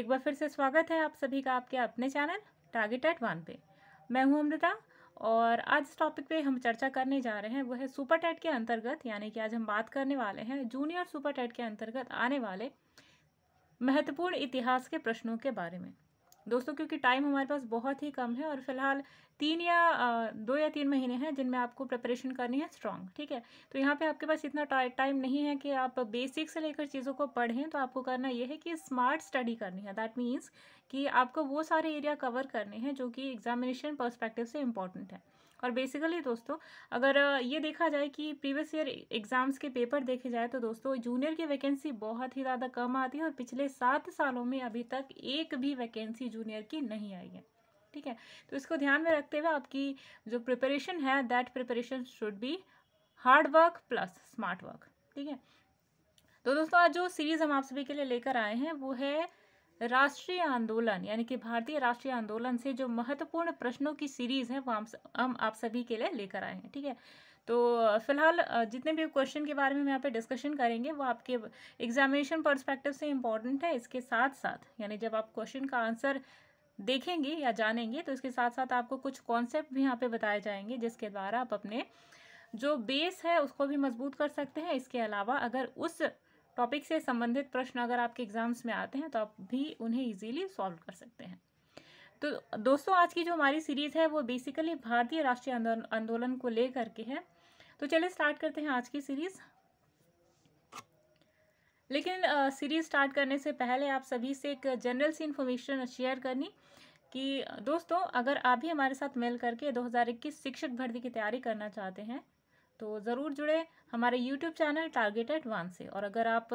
एक बार फिर से स्वागत है आप सभी का आपके अपने चैनल टारगेट एट वन पे मैं हूं अमृता और आज इस टॉपिक पे हम चर्चा करने जा रहे हैं वो है सुपर टेट के अंतर्गत यानी कि आज हम बात करने वाले हैं जूनियर सुपर टेट के अंतर्गत आने वाले महत्वपूर्ण इतिहास के प्रश्नों के बारे में दोस्तों क्योंकि टाइम हमारे पास बहुत ही कम है और फिलहाल तीन या दो या तीन महीने हैं जिनमें आपको प्रिपरेशन करनी है स्ट्रांग ठीक है तो यहाँ पे आपके पास इतना टाइम नहीं है कि आप बेसिक से लेकर चीज़ों को पढ़ें तो आपको करना ये है कि स्मार्ट स्टडी करनी है दैट मीन्स कि आपको वो सारे एरिया कवर करने हैं जो कि एग्जामिनेशन परस्पेक्टिव से इम्पॉर्टेंट है और बेसिकली दोस्तों अगर ये देखा जाए कि प्रीवियस ईयर एग्ज़ाम्स के पेपर देखे जाए तो दोस्तों जूनियर की वैकेंसी बहुत ही ज़्यादा कम आती है और पिछले सात सालों में अभी तक एक भी वैकेंसी जूनियर की नहीं आई है ठीक है तो इसको ध्यान में रखते हुए आपकी जो प्रिपरेशन है that preparation should be hard work plus smart work ठीक है तो दोस्तों आज जो सीरीज़ हम आप सभी के लिए लेकर आए हैं वो है राष्ट्रीय आंदोलन यानी कि भारतीय राष्ट्रीय आंदोलन से जो महत्वपूर्ण प्रश्नों की सीरीज है वो हम आप सभी के लिए लेकर आए हैं ठीक है तो फिलहाल जितने भी क्वेश्चन के बारे में हम यहाँ पे डिस्कशन करेंगे वो आपके एग्जामिनेशन पर्सपेक्टिव से इम्पॉर्टेंट है इसके साथ साथ यानी जब आप क्वेश्चन का आंसर देखेंगे या जानेंगे तो इसके साथ साथ आपको कुछ कॉन्सेप्ट भी यहाँ पे बताए जाएंगे जिसके द्वारा आप अपने जो बेस है उसको भी मजबूत कर सकते हैं इसके अलावा अगर उस टॉपिक से संबंधित प्रश्न अगर आपके एग्जाम्स में आते हैं तो आप भी उन्हें इजीली सॉल्व कर सकते हैं तो दोस्तों आज की जो हमारी सीरीज़ है वो बेसिकली भारतीय राष्ट्रीय आंदोलन को लेकर के है तो चलिए स्टार्ट करते हैं आज की सीरीज़ लेकिन सीरीज़ स्टार्ट करने से पहले आप सभी से एक जनरल सी इन्फॉर्मेशन शेयर करनी कि दोस्तों अगर आप भी हमारे साथ मेल करके 2021 शिक्षक भर्ती की तैयारी करना चाहते हैं तो ज़रूर जुड़े हमारे YouTube channel target at one से और अगर आप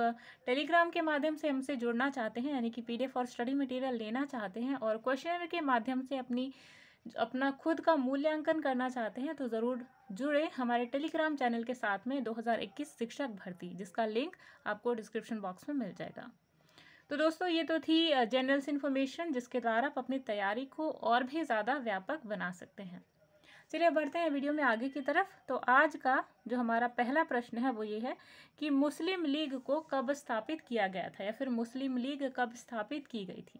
टेलीग्राम के माध्यम से हमसे जुड़ना चाहते हैं यानी कि पी डी और स्टडी मटेरियल लेना चाहते हैं और क्वेश्चनर के माध्यम से अपनी अपना खुद का मूल्यांकन करना चाहते हैं तो ज़रूर जुड़े हमारे टेलीग्राम चैनल के साथ में 2021 शिक्षक भर्ती जिसका लिंक आपको डिस्क्रिप्शन बॉक्स में मिल जाएगा तो दोस्तों ये तो थी जनरल्स इन्फॉर्मेशन जिसके द्वारा आप अपनी तैयारी को और भी ज़्यादा व्यापक बना सकते हैं चलिए बढ़ते हैं वीडियो में आगे की तरफ तो आज का जो हमारा पहला प्रश्न है वो ये है कि मुस्लिम लीग को कब स्थापित किया गया था या फिर मुस्लिम लीग कब स्थापित की गई थी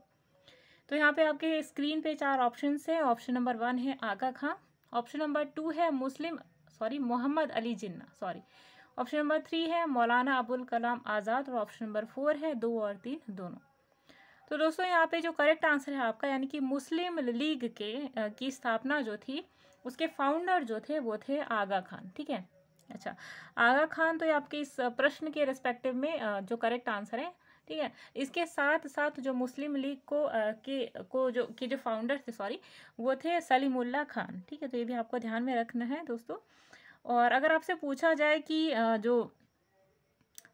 तो यहाँ पे आपके स्क्रीन पे चार ऑप्शन है ऑप्शन नंबर वन है Aga Khan option number two है Muslim sorry Mohammad Ali Jinnah sorry option number three है मौलाना अबुल कलाम आज़ाद और ऑप्शन नंबर फोर है दो और तीन दोनों तो दोस्तों यहाँ पे जो करेक्ट आंसर है आपका यानी कि मुस्लिम लीग के की स्थापना जो थी उसके फाउंडर जो थे वो थे आगा खान ठीक है अच्छा आगा खान तो ये आपके इस प्रश्न के रिस्पेक्टिव में जो करेक्ट आंसर है ठीक है इसके साथ साथ जो मुस्लिम लीग को के को जो के जो फाउंडर थे सॉरी वो थे सलीमुल्ला खान ठीक है तो ये भी आपको ध्यान में रखना है दोस्तों और अगर आपसे पूछा जाए कि जो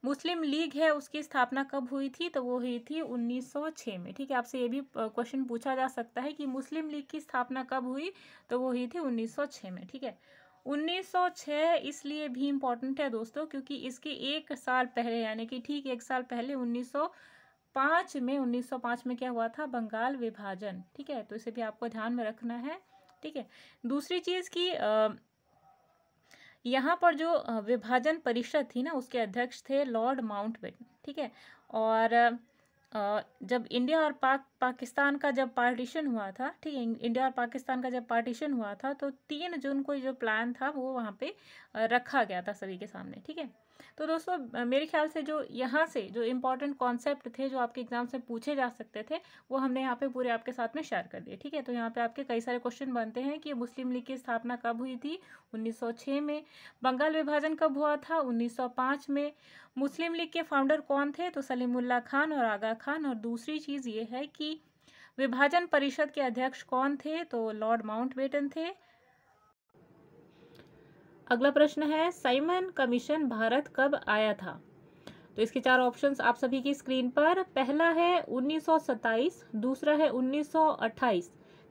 मुस्लिम लीग है उसकी स्थापना कब हुई थी तो वो हुई थी 1906 में ठीक है आपसे ये भी क्वेश्चन पूछा जा सकता है कि मुस्लिम लीग की स्थापना कब हुई तो वो हुई थी 1906 में ठीक है 1906 इसलिए भी इम्पोर्टेंट है दोस्तों क्योंकि इसके एक साल पहले यानी कि ठीक एक साल पहले पाँच में 1905 में क्या हुआ था बंगाल विभाजन ठीक है तो इसे भी आपको ध्यान में रखना है ठीक है दूसरी चीज़ की यहाँ पर जो विभाजन परिषद थी ना उसके अध्यक्ष थे लॉर्ड माउंट ठीक है और जब इंडिया और पाक पाकिस्तान का जब पार्टीशन हुआ था ठीक है इंडिया और पाकिस्तान का जब पार्टीशन हुआ था तो तीन जून को जो प्लान था वो वहाँ पे रखा गया था सभी के सामने ठीक है तो दोस्तों मेरे ख्याल से जो यहाँ से जो इम्पॉर्टेंट कॉन्सेप्ट थे जो आपके एग्जाम से पूछे जा सकते थे वो हमने यहाँ पे पूरे आपके साथ में शेयर कर दिए ठीक है तो यहाँ पे आपके कई सारे क्वेश्चन बनते हैं कि मुस्लिम लीग की स्थापना कब हुई थी 1906 में बंगाल विभाजन कब हुआ था 1905 में मुस्लिम लीग के फाउंडर कौन थे तो सलीमुल्ला खान और आगा खान और दूसरी चीज़ ये है कि विभाजन परिषद के अध्यक्ष कौन थे तो लॉर्ड माउंट थे अगला प्रश्न है साइमन कमीशन भारत कब आया था तो इसके चार ऑप्शंस आप सभी की स्क्रीन पर पहला है 1927 दूसरा है 1928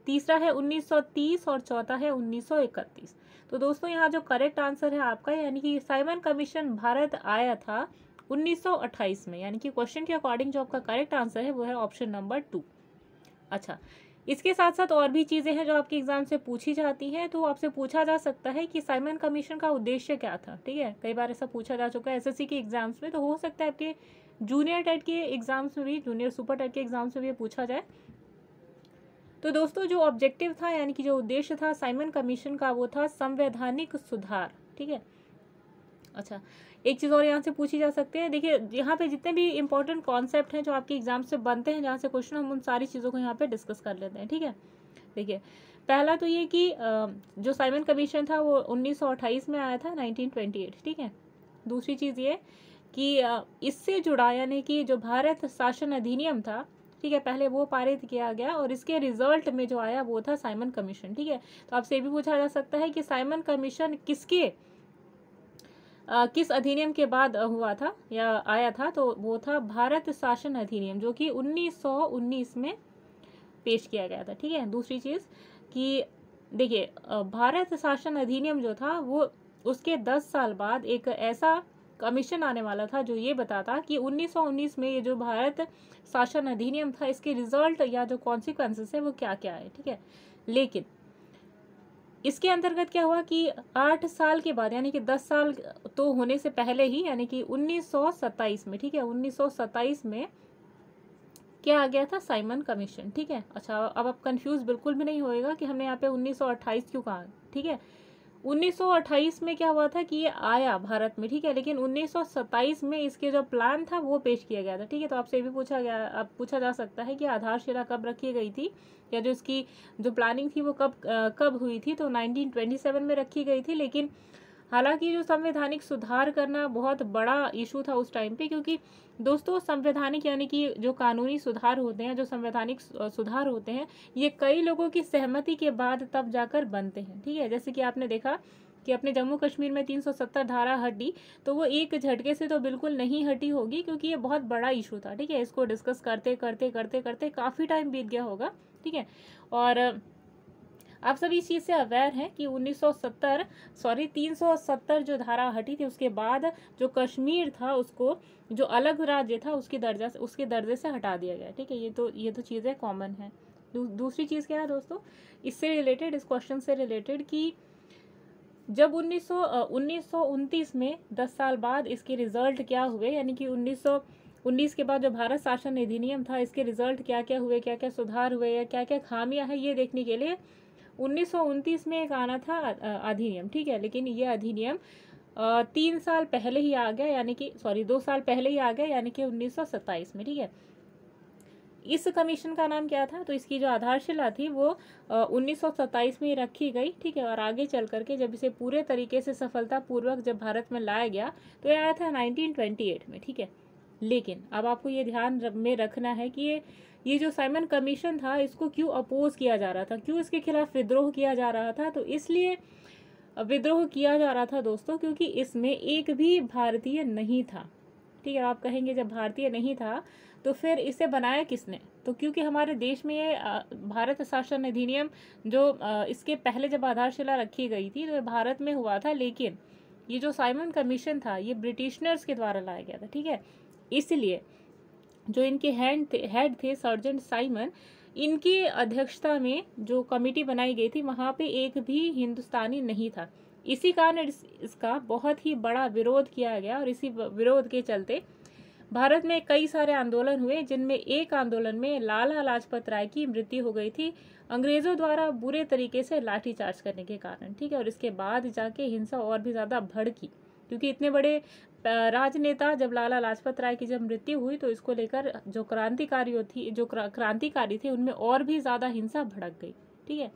तीसरा है 1930 और चौथा है 1931 तो दोस्तों यहाँ जो करेक्ट आंसर है आपका यानी कि साइमन कमीशन भारत आया था 1928 में यानी कि क्वेश्चन के अकॉर्डिंग जो आपका करेक्ट आंसर है वो है ऑप्शन नंबर टू अच्छा इसके साथ साथ और भी चीज़ें हैं जो आपके एग्ज़ाम से पूछी जाती हैं तो आपसे पूछा जा सकता है कि साइमन कमीशन का उद्देश्य क्या था ठीक है कई बार ऐसा पूछा जा चुका है एसएससी के एग्ज़ाम्स में तो हो सकता है आपके जूनियर टेट के एग्ज़ाम्स में भी जूनियर सुपर टेट के एग्ज़ाम्स में भी पूछा जाए तो दोस्तों जो ऑब्जेक्टिव था यानी कि जो उद्देश्य था साइमन कमीशन का वो था संवैधानिक सुधार ठीक है अच्छा एक चीज़ और यहाँ से पूछी जा सकती है देखिए यहाँ पे जितने भी इंपॉर्टेंट कॉन्सेप्ट हैं जो आपके एग्जाम से बनते हैं जहाँ से क्वेश्चन हम उन सारी चीज़ों को यहाँ पे डिस्कस कर लेते हैं ठीक है देखिए पहला तो ये कि जो साइमन कमीशन था वो उन्नीस में आया था नाइनटीन ठीक है दूसरी चीज़ ये कि इससे जुड़ा यानी कि जो भारत शासन अधिनियम था ठीक है पहले वो पारित किया गया और इसके रिजल्ट में जो आया वो था साइमन कमीशन ठीक है तो आपसे ये भी पूछा जा सकता है कि साइमन कमीशन किसके किस अधिनियम के बाद हुआ था या आया था तो वो था भारत शासन अधिनियम जो कि 1919 में पेश किया गया था ठीक है दूसरी चीज़ कि देखिए भारत शासन अधिनियम जो था वो उसके 10 साल बाद एक ऐसा कमीशन आने वाला था जो ये बताता कि 1919 में ये जो भारत शासन अधिनियम था इसके रिजल्ट या जो कॉन्सिक्वेंसेस है वो क्या क्या है ठीक है लेकिन इसके अंतर्गत क्या हुआ कि आठ साल के बाद यानी कि दस साल तो होने से पहले ही यानी कि 1927 में ठीक है 1927 में क्या आ गया था साइमन कमीशन ठीक है अच्छा अब आप कंफ्यूज बिल्कुल भी नहीं होएगा कि हमने यहाँ पे 1928 क्यों कहा ठीक है 1928 में क्या हुआ था कि ये आया भारत में ठीक है लेकिन 1927 में इसके जो प्लान था वो पेश किया गया था ठीक है तो आपसे भी पूछा गया अब पूछा जा सकता है कि आधारशिला कब रखी गई थी या जो इसकी जो प्लानिंग थी वो कब आ, कब हुई थी तो 1927 में रखी गई थी लेकिन हालांकि जो संवैधानिक सुधार करना बहुत बड़ा इशू था उस टाइम पे क्योंकि दोस्तों संवैधानिक यानी कि जो कानूनी सुधार होते हैं जो संवैधानिक सुधार होते हैं ये कई लोगों की सहमति के बाद तब जाकर बनते हैं ठीक है जैसे कि आपने देखा कि अपने जम्मू कश्मीर में 370 धारा हटी तो वो एक झटके से तो बिल्कुल नहीं हटी होगी क्योंकि ये बहुत बड़ा इशू था ठीक है इसको डिस्कस करते करते करते करते काफ़ी टाइम बीत गया होगा ठीक है और आप सभी इस चीज़ से अवेयर हैं कि 1970 सॉरी 370 जो धारा हटी थी उसके बाद जो कश्मीर था उसको जो अलग राज्य था उसके दर्जा उसके दर्जे से हटा दिया गया ठीक है ये तो ये तो चीज़ें कॉमन है दू, दूसरी चीज़ क्या है दोस्तों इससे रिलेटेड इस क्वेश्चन से रिलेटेड कि जब उन्नीस उन्नीस में दस साल बाद इसके रिजल्ट क्या हुए यानी कि उन्नीस उन्नीस के बाद जो भारत शासन अधिनियम था इसके रिजल्ट क्या क्या हुए क्या क्या सुधार हुए या क्या क्या खामियां हैं ये देखने के लिए उन्नीस में एक आना था अधिनियम ठीक है लेकिन ये अधिनियम तीन साल पहले ही आ गया यानी कि सॉरी दो साल पहले ही आ गया यानी कि उन्नीस में ठीक है इस कमीशन का नाम क्या था तो इसकी जो आधारशिला थी वो उन्नीस में रखी गई ठीक है और आगे चल करके जब इसे पूरे तरीके से सफलतापूर्वक जब भारत में लाया गया तो ये आया था 1928 में ठीक है लेकिन अब आपको ये ध्यान में रखना है कि ये ये जो साइमन कमीशन था इसको क्यों अपोज किया जा रहा था क्यों इसके खिलाफ विद्रोह किया जा रहा था तो इसलिए विद्रोह किया जा रहा था दोस्तों क्योंकि इसमें एक भी भारतीय नहीं था ठीक है आप कहेंगे जब भारतीय नहीं था तो फिर इसे बनाया किसने तो क्योंकि हमारे देश में ये भारत शासन अधिनियम जो इसके पहले जब आधारशिला रखी गई थी तो भारत में हुआ था लेकिन ये जो साइमन कमीशन था ये ब्रिटिशनर्स के द्वारा लाया गया था ठीक है इसलिए जो इनके हैंड थे हेड थे सर्जन साइमन इनकी अध्यक्षता में जो कमेटी बनाई गई थी वहाँ पे एक भी हिंदुस्तानी नहीं था इसी कारण इस, इसका बहुत ही बड़ा विरोध किया गया और इसी विरोध के चलते भारत में कई सारे आंदोलन हुए जिनमें एक आंदोलन में लाला लाजपत राय की मृत्यु हो गई थी अंग्रेज़ों द्वारा बुरे तरीके से लाठीचार्ज करने के कारण ठीक है और इसके बाद जाके हिंसा और भी ज़्यादा भड़की क्योंकि इतने बड़े राजनेता जब लाला लाजपत राय की जब मृत्यु हुई तो इसको लेकर जो क्रांतिकारियों थी जो क्रांतिकारी थे उनमें और भी ज़्यादा हिंसा भड़क गई ठीक है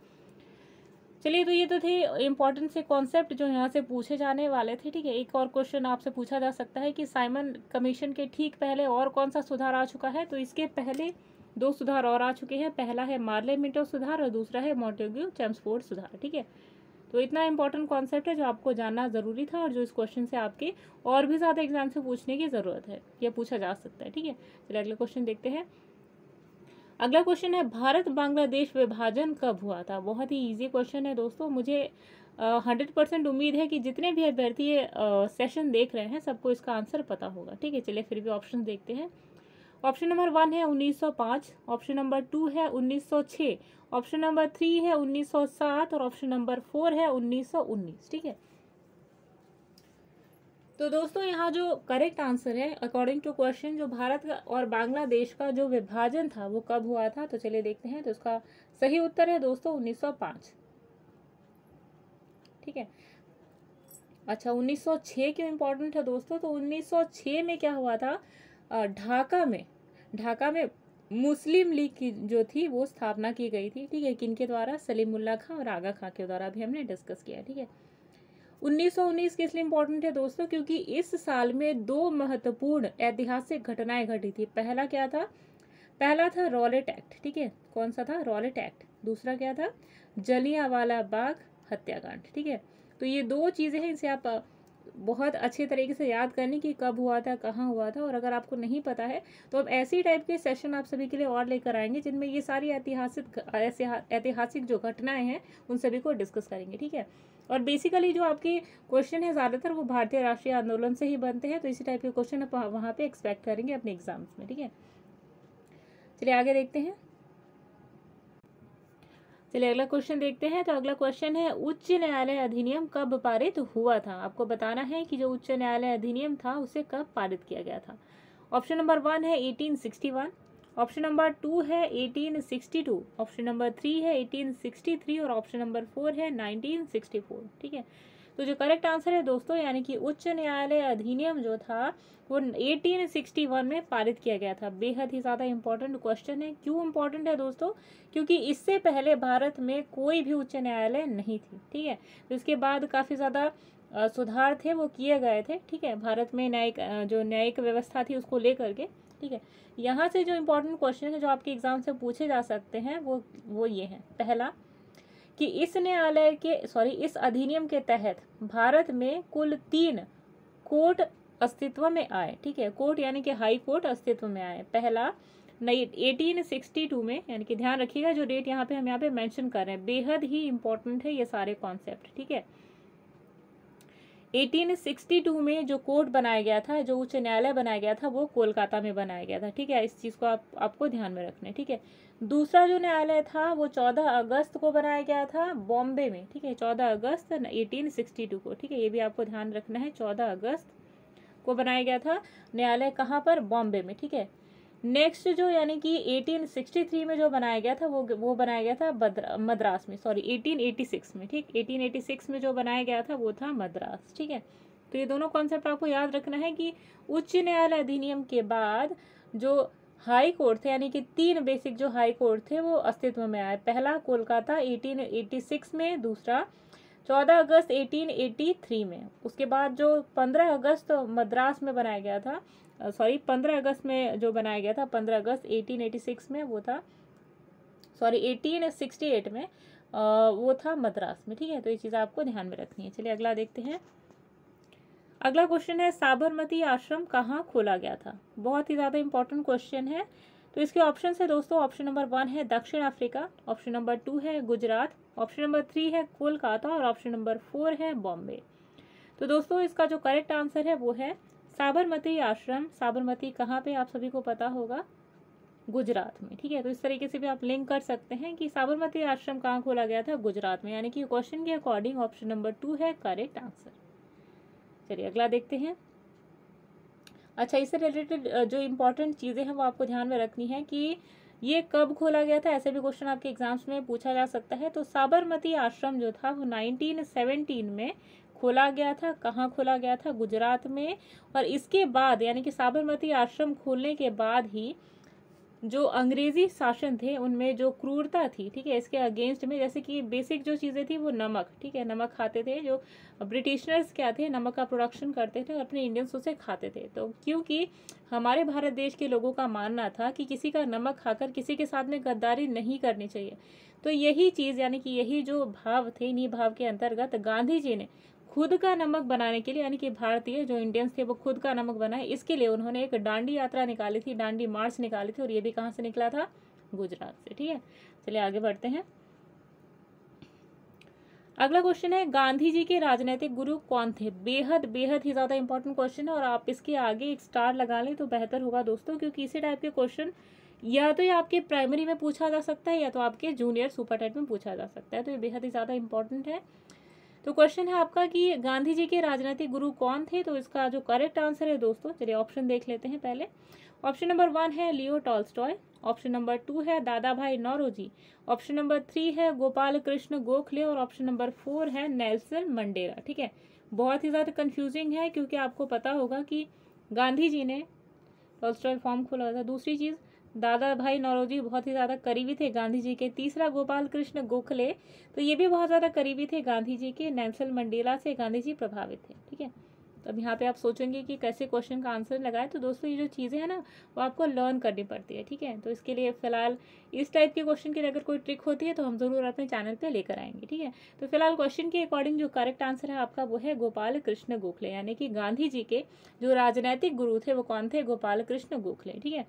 चलिए तो ये तो थे इम्पोर्टेंट से कॉन्सेप्ट जो यहाँ से पूछे जाने वाले थे ठीक है एक और क्वेश्चन आपसे पूछा जा सकता है कि साइमन कमीशन के ठीक पहले और कौन सा सुधार आ चुका है तो इसके पहले दो सुधार और आ चुके हैं पहला है मार्ले मिटो सुधार और दूसरा है मोटोग्यू चैम्सफोर्ड सुधार ठीक है तो इतना इंपॉर्टेंट कॉन्सेप्ट है जो आपको जानना ज़रूरी था और जो इस क्वेश्चन से आपके और भी ज़्यादा एग्जाम से पूछने की ज़रूरत है या पूछा जा सकता है ठीक है चलिए अगला क्वेश्चन देखते हैं अगला क्वेश्चन है भारत बांग्लादेश विभाजन कब हुआ था बहुत ही इजी क्वेश्चन है दोस्तों मुझे हंड्रेड परसेंट उम्मीद है कि जितने भी अभ्यर्थी सेशन देख रहे हैं सबको इसका आंसर पता होगा ठीक है चलिए फिर भी ऑप्शन देखते हैं ऑप्शन नंबर वन है 1905 ऑप्शन नंबर टू है 1906 ऑप्शन नंबर थ्री है 1907 और ऑप्शन नंबर फोर है 1919 ठीक है तो दोस्तों यहाँ जो करेक्ट आंसर है अकॉर्डिंग टू क्वेश्चन जो भारत का और बांग्लादेश का जो विभाजन था वो कब हुआ था तो चलिए देखते हैं तो उसका सही उत्तर है दोस्तों 1905 ठीक है अच्छा 1906 क्यों इम्पोर्टेंट है दोस्तों तो 1906 में क्या हुआ था ढाका में ढाका में मुस्लिम लीग की जो थी वो स्थापना की गई थी ठीक है किनके द्वारा सलीमुल्ला खां और आगा खां के द्वारा भी हमने डिस्कस किया ठीक है 1919 के लिए इम्पोर्टेंट है दोस्तों क्योंकि इस साल में दो महत्वपूर्ण ऐतिहासिक घटनाएं घटी थी पहला क्या था पहला था रॉलेट एक्ट ठीक है कौन सा था रॉलेट एक्ट दूसरा क्या था जलियावाला बाग हत्याकांड ठीक है तो ये दो चीज़ें हैं इसे आप बहुत अच्छे तरीके से याद कर लें कि कब हुआ था कहाँ हुआ था और अगर आपको नहीं पता है तो अब ऐसी टाइप के सेशन आप सभी के लिए और लेकर आएंगे जिनमें ये सारी ऐतिहासिक ऐतिहासिक जो घटनाएं हैं उन सभी को डिस्कस करेंगे ठीक है और बेसिकली जो आपके क्वेश्चन है ज़्यादातर वो भारतीय राष्ट्रीय आंदोलन से ही बनते हैं तो इसी टाइप के क्वेश्चन आप वहाँ पर एक्सपेक्ट करेंगे अपने एग्जाम्स में ठीक है चलिए आगे देखते हैं चलिए अगला क्वेश्चन देखते हैं तो अगला क्वेश्चन है उच्च न्यायालय अधिनियम कब पारित हुआ था आपको बताना है कि जो उच्च न्यायालय अधिनियम था उसे कब पारित किया गया था ऑप्शन नंबर वन है 1861 ऑप्शन नंबर टू है 1862 ऑप्शन नंबर थ्री है 1863 और ऑप्शन नंबर फोर है 1964 ठीक है तो जो करेक्ट आंसर है दोस्तों यानी कि उच्च न्यायालय अधिनियम जो था वो 1861 में पारित किया गया था बेहद ही ज़्यादा इंपॉर्टेंट क्वेश्चन है क्यों इंपॉर्टेंट है दोस्तों क्योंकि इससे पहले भारत में कोई भी उच्च न्यायालय नहीं थी ठीक है तो इसके बाद काफ़ी ज़्यादा सुधार थे वो किए गए थे ठीक है भारत में न्यायिक जो न्यायिक व्यवस्था थी उसको लेकर के ठीक है यहाँ से जो इम्पोर्टेंट क्वेश्चन है जो आपके एग्जाम से पूछे जा सकते हैं वो वो ये हैं पहला कि इस न्यायालय के सॉरी इस अधिनियम के तहत भारत में कुल तीन कोर्ट अस्तित्व में आए ठीक है कोर्ट यानी कि हाई कोर्ट अस्तित्व में आए पहला नई 1862 में यानी कि ध्यान रखिएगा जो डेट यहाँ पे हम यहाँ पे मेंशन कर रहे हैं बेहद ही इंपॉर्टेंट है ये सारे कॉन्सेप्ट ठीक है 1862 में जो कोर्ट बनाया गया था जो उच्च न्यायालय बनाया गया था वो कोलकाता में बनाया गया था ठीक है इस चीज़ को आप आपको ध्यान में रखना है ठीक है दूसरा जो न्यायालय था वो 14 अगस्त को बनाया गया था बॉम्बे में ठीक है 14 अगस्त 1862 को ठीक है ये भी आपको ध्यान रखना है 14 अगस्त को बनाया गया था न्यायालय कहाँ पर बॉम्बे में ठीक है नेक्स्ट जो यानी कि 1863 में जो बनाया गया था वो वो बनाया गया था मद्रास में सॉरी 1886 में ठीक 1886 में जो बनाया गया था वो था मद्रास ठीक है तो ये दोनों कॉन्सेप्ट आपको याद रखना है कि उच्च न्यायालय अधिनियम के बाद जो हाई कोर्ट थे यानी कि तीन बेसिक जो हाई कोर्ट थे वो अस्तित्व में आए पहला कोलकाता 1886 में दूसरा चौदह अगस्त 1883 में उसके बाद जो पंद्रह अगस्त मद्रास में बनाया गया था सॉरी पंद्रह अगस्त में जो बनाया गया था पंद्रह अगस्त 1886 में वो था सॉरी 1868 में वो था मद्रास में ठीक है तो ये चीज़ आपको ध्यान में रखनी है चलिए अगला देखते हैं अगला क्वेश्चन है साबरमती आश्रम कहाँ खोला गया था बहुत ही ज़्यादा इंपॉर्टेंट क्वेश्चन है तो इसके ऑप्शन है दोस्तों ऑप्शन नंबर वन है दक्षिण अफ्रीका ऑप्शन नंबर टू है गुजरात ऑप्शन नंबर थ्री है कोलकाता और ऑप्शन नंबर फोर है बॉम्बे तो दोस्तों इसका जो करेक्ट आंसर है वो है साबरमती आश्रम साबरमती कहाँ पे आप सभी को पता होगा गुजरात में ठीक है तो इस तरीके से भी आप लिंक कर सकते हैं कि साबरमती आश्रम कहाँ खोला गया था गुजरात में यानी कि क्वेश्चन के अकॉर्डिंग ऑप्शन नंबर टू है करेक्ट आंसर चलिए अगला देखते हैं अच्छा इससे रिलेटेड जो इम्पॉर्टेंट चीज़ें हैं वो आपको ध्यान में रखनी है कि ये कब खोला गया था ऐसे भी क्वेश्चन आपके एग्जाम्स में पूछा जा सकता है तो साबरमती आश्रम जो था वो 1917 में खोला गया था कहाँ खोला गया था गुजरात में और इसके बाद यानी कि साबरमती आश्रम खोलने के बाद ही जो अंग्रेज़ी शासन थे उनमें जो क्रूरता थी ठीक है इसके अगेंस्ट में जैसे कि बेसिक जो चीज़ें थी वो नमक ठीक है नमक खाते थे जो ब्रिटिशनर्स क्या थे नमक का प्रोडक्शन करते थे और अपने इंडियंस उसे खाते थे तो क्योंकि हमारे भारत देश के लोगों का मानना था कि किसी का नमक खाकर किसी के साथ में गद्दारी नहीं करनी चाहिए तो यही चीज़ यानी कि यही जो भाव थे इन्हीं भाव के अंतर्गत गांधी जी ने खुद का नमक बनाने के लिए यानी कि भारतीय जो इंडियंस थे वो खुद का नमक बनाए इसके लिए उन्होंने एक डांडी यात्रा निकाली थी डांडी मार्च निकाली थी और ये भी कहाँ से निकला था गुजरात से ठीक है चलिए आगे बढ़ते हैं अगला क्वेश्चन है गांधी जी के राजनीतिक गुरु कौन थे बेहद बेहद ही ज़्यादा इंपॉर्टेंट क्वेश्चन है और आप इसके आगे एक स्टार लगा लें तो बेहतर होगा दोस्तों क्योंकि इसी टाइप के क्वेश्चन या तो ये आपके प्राइमरी में पूछा जा सकता है या तो आपके जूनियर सुपर टेट में पूछा जा सकता है तो ये बेहद ही ज़्यादा इंपॉर्टेंट है तो क्वेश्चन है आपका कि गांधी जी के राजनीतिक गुरु कौन थे तो इसका जो करेक्ट आंसर है दोस्तों चलिए ऑप्शन देख लेते हैं पहले ऑप्शन नंबर वन है Leo Tolstoy option number two है दादा भाई नौरोजी ऑप्शन नंबर थ्री है गोपाल कृष्ण गोखले और ऑप्शन नंबर फोर है नेल्सन मंडेरा ठीक है बहुत ही ज़्यादा कन्फ्यूजिंग है क्योंकि आपको पता होगा कि गांधी जी ने टॉल्स्टॉय फॉर्म खोला था दूसरी चीज़ दादा भाई नौरोजी बहुत ही ज़्यादा करीबी थे गांधी जी के तीसरा गोपाल कृष्ण गोखले तो ये भी बहुत ज़्यादा करीबी थे गांधी जी के नेल्सन मंडेला से गांधी जी प्रभावित थे ठीक है तो अब यहाँ पे आप सोचेंगे कि कैसे क्वेश्चन का आंसर लगाए तो दोस्तों ये जो चीज़ें हैं ना वो आपको लर्न करनी पड़ती है ठीक है तो इसके लिए फिलहाल इस टाइप के क्वेश्चन की अगर कोई ट्रिक होती है तो हम ज़रूर अपने चैनल पे लेकर आएंगे ठीक है तो फिलहाल क्वेश्चन के अकॉर्डिंग जो करेक्ट आंसर है आपका वो है गोपाल कृष्ण गोखले यानी कि गांधी जी के जो राजनैतिक गुरु थे वो कौन थे गोपाल कृष्ण गोखले ठीक है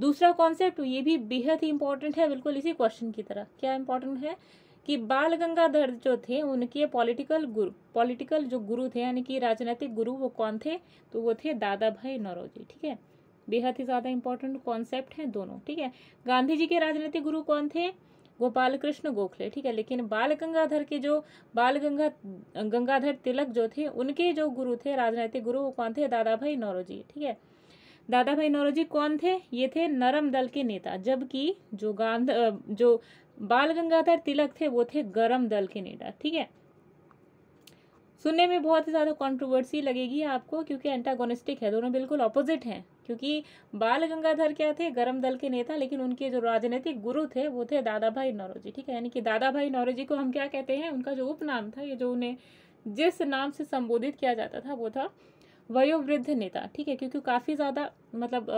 दूसरा कॉन्सेप्ट ये भी बेहद ही इंपॉर्टेंट है बिल्कुल इसी क्वेश्चन की तरह क्या इंपॉर्टेंट है कि बाल गंगाधर जो थे उनके पॉलिटिकल गुरु पॉलिटिकल जो गुरु थे यानी कि राजनीतिक गुरु वो कौन थे तो वो थे दादा भाई नौरोजी ठीक है बेहद ही ज़्यादा इंपॉर्टेंट कॉन्सेप्ट हैं दोनों ठीक है गांधी जी के राजनीतिक गुरु कौन थे गोपाल कृष्ण गोखले ठीक है लेकिन बाल गंगाधर के जो बाल गंगा गंगाधर तिलक जो थे उनके जो गुरु थे राजनीतिक गुरु वो कौन थे दादा भाई नौरोजी ठीक है दादा भाई नौरोजी कौन थे ये थे नरम दल के नेता जबकि जो गांध जो बाल गंगाधर तिलक थे वो थे गरम दल के नेता ठीक है सुनने में बहुत ही ज़्यादा कंट्रोवर्सी लगेगी आपको क्योंकि एंटागोनिस्टिक है दोनों बिल्कुल ऑपोजिट हैं क्योंकि बाल गंगाधर क्या थे गरम दल के नेता लेकिन उनके जो राजनीतिक गुरु थे वो थे दादा भाई नौरोजी ठीक है यानी कि दादा भाई नौरोजी को हम क्या कहते हैं उनका जो उपनाम था ये जो उन्हें जिस नाम से संबोधित किया जाता था वो था वयोवृद्ध नेता ठीक है क्योंकि काफ़ी ज़्यादा मतलब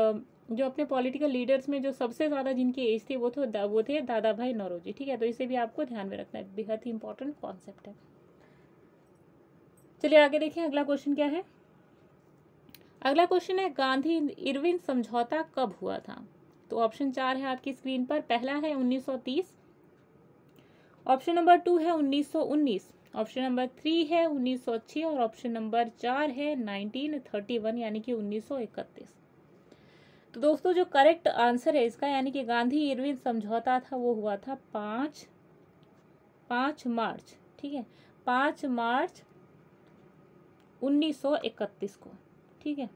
जो अपने पॉलिटिकल लीडर्स में जो सबसे ज़्यादा जिनकी एज थी वो थे तो वो थे दादा भाई नौरोजी ठीक है तो इसे भी आपको ध्यान में रखना है बेहद ही इंपॉर्टेंट कॉन्सेप्ट है चलिए आगे देखिए अगला क्वेश्चन क्या है अगला क्वेश्चन है गांधी इरविन समझौता कब हुआ था तो ऑप्शन चार है आपकी स्क्रीन पर पहला है 1930 ऑप्शन नंबर टू है ऑप्शन नंबर थ्री है उन्नीस सौ 1906 और ऑप्शन नंबर चार है वन यानी कि इकतीस तो दोस्तों जो करेक्ट आंसर है इसका यानी कि गांधी इरविन समझौता था वो हुआ था पाँच पाँच मार्च ठीक है पाँच मार्च इकतीस को ठीक है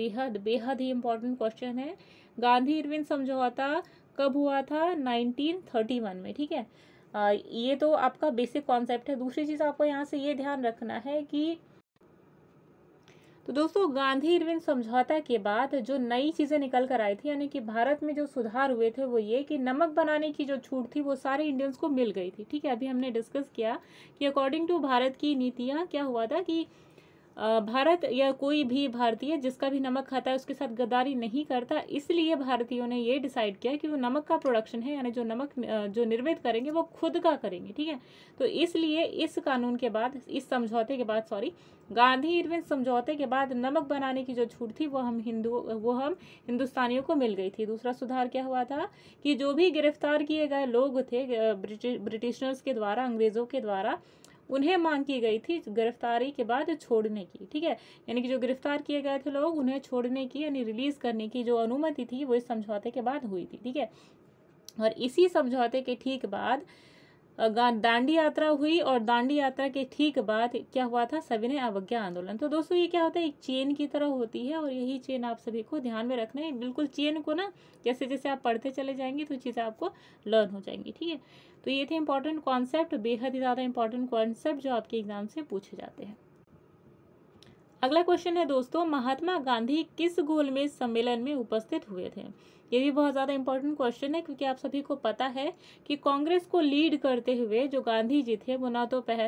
बेहद बेहद ही इम्पोर्टेंट क्वेश्चन है गांधी इरविन समझौता कब हुआ था 1931 में ठीक है ये तो आपका बेसिक कॉन्सेप्ट है दूसरी चीज़ आपको यहाँ से ये ध्यान रखना है कि तो दोस्तों गांधी इरविन समझौता के बाद जो नई चीज़ें निकल कर आई थी यानी कि भारत में जो सुधार हुए थे वो ये कि नमक बनाने की जो छूट थी वो सारे इंडियंस को मिल गई थी ठीक है अभी हमने डिस्कस किया कि अकॉर्डिंग टू भारत की नीतियाँ क्या हुआ था कि भारत या कोई भी भारतीय जिसका भी नमक खाता है उसके साथ गद्दारी नहीं करता इसलिए भारतीयों ने ये डिसाइड किया कि वो नमक का प्रोडक्शन है यानी जो नमक जो निर्मित करेंगे वो खुद का करेंगे ठीक है तो इसलिए इस कानून के बाद इस समझौते के बाद सॉरी गांधी इरविन समझौते के बाद नमक बनाने की जो छूट थी वो हम हिंदू वो हम हिंदुस्तानियों को मिल गई थी दूसरा सुधार क्या हुआ था कि जो भी गिरफ्तार किए गए लोग थे ब्रिटिशनर्स के द्वारा अंग्रेज़ों के द्वारा उन्हें मांग की गई थी गिरफ्तारी के बाद छोड़ने की ठीक है यानी कि जो गिरफ्तार किए गए थे लोग उन्हें छोड़ने की यानी रिलीज करने की जो अनुमति थी वो इस समझौते के बाद हुई थी ठीक है और इसी समझौते के ठीक बाद दांडी यात्रा हुई और दांडी यात्रा के ठीक बाद क्या हुआ था सविनय अवज्ञा आंदोलन तो दोस्तों ये क्या होता है एक चेन की तरह होती है और यही चेन आप सभी को ध्यान में रखना है बिल्कुल चेन को ना जैसे जैसे आप पढ़ते चले जाएंगे तो चीज़ें आपको लर्न हो जाएंगी ठीक है तो ये थे इंपॉर्टेंट कॉन्सेप्ट बेहद ही ज़्यादा इंपॉर्टेंट कॉन्सेप्ट जो आपके एग्जाम से पूछे जाते हैं अगला क्वेश्चन है दोस्तों महात्मा गांधी किस गोलमेज सम्मेलन में उपस्थित हुए थे ये भी बहुत ज़्यादा इंपॉर्टेंट क्वेश्चन है क्योंकि आप सभी को पता है कि कांग्रेस को लीड करते हुए जो गांधी जी थे वो ना तो पह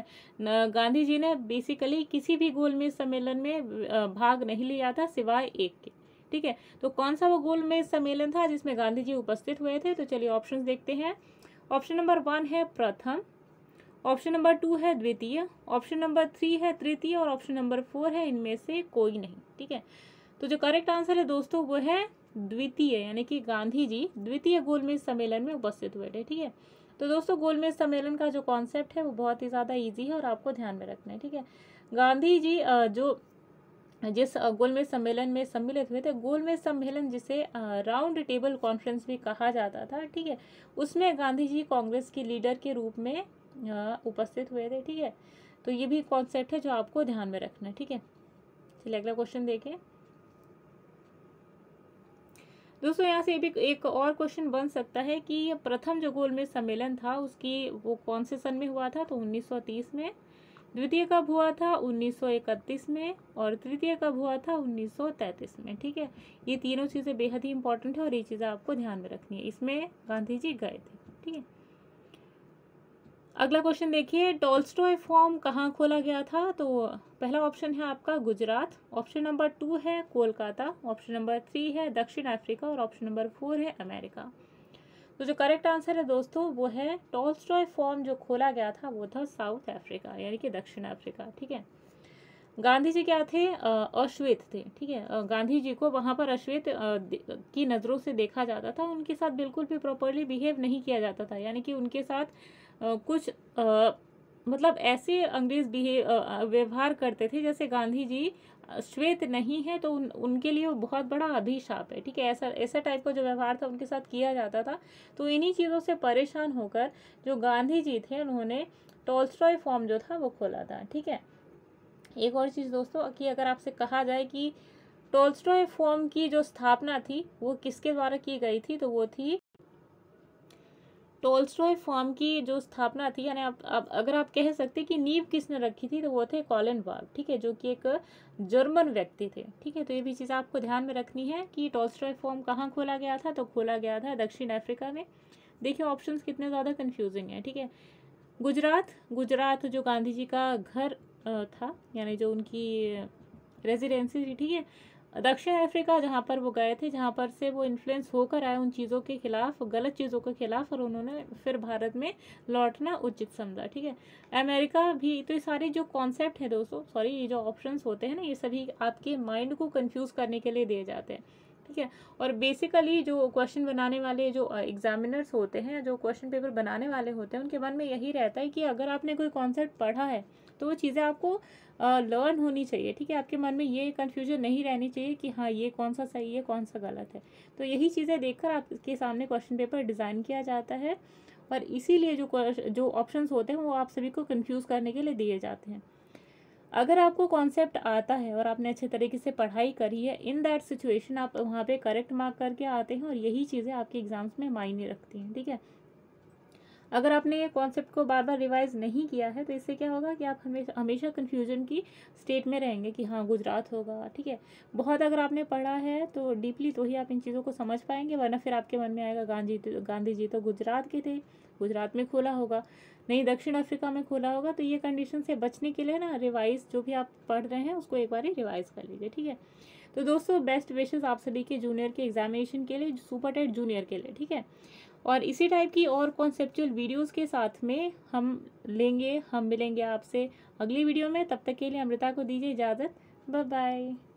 गांधी जी ने बेसिकली किसी भी गोलमेज सम्मेलन में भाग नहीं लिया था सिवाय एक के ठीक है तो कौन सा वो गोलमेज सम्मेलन था जिसमें गांधी जी उपस्थित हुए थे तो चलिए ऑप्शन देखते हैं ऑप्शन नंबर वन है प्रथम ऑप्शन नंबर टू है द्वितीय ऑप्शन नंबर थ्री है तृतीय और ऑप्शन नंबर फोर है इनमें से कोई नहीं ठीक है तो जो करेक्ट आंसर है दोस्तों वो है द्वितीय यानी कि गांधी जी द्वितीय गोलमेज सम्मेलन में उपस्थित हुए थे ठीक है तो दोस्तों गोलमेज सम्मेलन का जो कॉन्सेप्ट है वो बहुत ही ज़्यादा ईजी है और आपको ध्यान में रखना है ठीक है गांधी जी जो जिस गोलमेज सम्मेलन में सम्मिलित हुए थे गोलमेज सम्मेलन जिसे राउंड टेबल कॉन्फ्रेंस भी कहा जाता था ठीक है उसमें गांधी जी कांग्रेस के लीडर के रूप में उपस्थित हुए थे ठीक है तो ये भी कॉन्सेप्ट है जो आपको ध्यान में रखना है ठीक है चलिए अगला क्वेश्चन देखें दोस्तों यहाँ से भी एक और क्वेश्चन बन सकता है कि प्रथम जो गोलमेज सम्मेलन था उसकी वो कौन से सन में हुआ था तो 1930 में द्वितीय कब हुआ था 1931 में और तृतीय कब हुआ था 1933 में ठीक है ये तीनों चीज़ें बेहद ही इंपॉर्टेंट है और ये चीज़ें आपको ध्यान में रखनी है इसमें गांधी जी गए थे ठीक है अगला क्वेश्चन देखिए टॉल्स्टॉय फॉर्म कहाँ खोला गया था तो पहला ऑप्शन है आपका गुजरात ऑप्शन नंबर टू है कोलकाता ऑप्शन नंबर थ्री है दक्षिण अफ्रीका और ऑप्शन नंबर फोर है अमेरिका तो जो करेक्ट आंसर है दोस्तों वो है टॉल्स्टॉय फॉर्म जो खोला गया था वो था साउथ अफ्रीका यानी कि दक्षिण अफ्रीका ठीक है गांधी जी क्या थे अश्वेत थे ठीक है गांधी जी को वहाँ पर अश्वेत की नज़रों से देखा जाता था उनके साथ बिल्कुल भी प्रॉपरली बिहेव नहीं किया जाता था यानी कि उनके साथ कुछ आ, मतलब ऐसे अंग्रेज व्यवहार करते थे जैसे गांधी जी श्वेत नहीं है तो उन उनके लिए वो बहुत बड़ा अभिशाप है ठीक है ऐसा ऐसा टाइप का जो व्यवहार था उनके साथ किया जाता था तो इन्हीं चीज़ों से परेशान होकर जो गांधी जी थे उन्होंने टॉल्स्टॉय फॉर्म जो था वो खोला था ठीक है एक और चीज़ दोस्तों कि अगर आपसे कहा जाए कि टॉल्स्टॉय फॉर्म की जो स्थापना थी वो किसके द्वारा की गई थी तो वो थी टोल्स्टॉय फॉर्म की जो स्थापना थी यानी आप, आप अगर आप कह सकते कि नींव किसने रखी थी तो वो थे कॉलन बार्ग ठीक है जो कि एक जर्मन व्यक्ति थे ठीक है तो ये भी चीज़ आपको ध्यान में रखनी है कि टोल्स्टॉय फॉर्म कहाँ खोला गया था तो खोला गया था दक्षिण अफ्रीका में देखिए ऑप्शन कितने ज़्यादा कन्फ्यूजिंग है ठीक है गुजरात गुजरात जो गांधी जी का घर था यानी जो उनकी रेजिडेंसी थी ठीक है दक्षिण अफ्रीका जहाँ पर वो गए थे जहाँ पर से वो इन्फ्लुएंस होकर आए उन चीज़ों के खिलाफ गलत चीज़ों के खिलाफ और उन्होंने फिर भारत में लौटना उचित समझा ठीक है अमेरिका भी तो ये सारे जो कॉन्सेप्ट हैं दोस्तों सॉरी ये जो ऑप्शंस होते हैं ना ये सभी आपके माइंड को कंफ्यूज करने के लिए दिए जाते हैं ठीक है और बेसिकली जो क्वेश्चन बनाने वाले जो एग्जामिनर्स होते हैं जो क्वेश्चन पेपर बनाने वाले होते हैं उनके मन में यही रहता है कि अगर आपने कोई कॉन्सेप्ट पढ़ा है तो वो चीज़ें आपको लर्न होनी चाहिए ठीक है आपके मन में ये कन्फ्यूजन नहीं रहनी चाहिए कि हाँ ये कौन सा सही है कौन सा गलत है तो यही चीज़ें देखकर आपके सामने क्वेश्चन पेपर डिज़ाइन किया जाता है और इसीलिए जो जो ऑप्शंस होते हैं वो आप सभी को कंफ्यूज करने के लिए दिए जाते हैं अगर आपको कॉन्सेप्ट आता है और आपने अच्छे तरीके से पढ़ाई करी है इन दैट सिचुएशन आप वहाँ पे करेक्ट मार्क करके आते हैं और यही चीज़ें आपके एग्ज़ाम्स में मायने रखती हैं ठीक है अगर आपने ये कॉन्सेप्ट को बार बार रिवाइज नहीं किया है तो इससे क्या होगा कि आप हमेशा हमेशा कन्फ्यूजन की स्टेट में रहेंगे कि हाँ गुजरात होगा ठीक है बहुत अगर आपने पढ़ा है तो डीपली तो ही आप इन चीज़ों को समझ पाएंगे वरना फिर आपके मन में आएगा गांधी तो, गांधी जी तो गुजरात के थे गुजरात में खोला होगा नहीं दक्षिण अफ्रीका में खोला होगा तो ये कंडीशन से बचने के लिए ना रिवाइज जो भी आप पढ़ रहे हैं उसको एक बार ही रिवाइज कर लीजिए ठीक है तो दोस्तों बेस्ट विशेस आप सभी के जूनियर के एग्जामिनेशन के लिए सुपर टेट जूनियर के लिए ठीक है और इसी टाइप की और कॉन्सेप्चुअल वीडियोस के साथ में हम लेंगे हम मिलेंगे आपसे अगली वीडियो में तब तक के लिए अमृता को दीजिए इजाज़त बाय बाय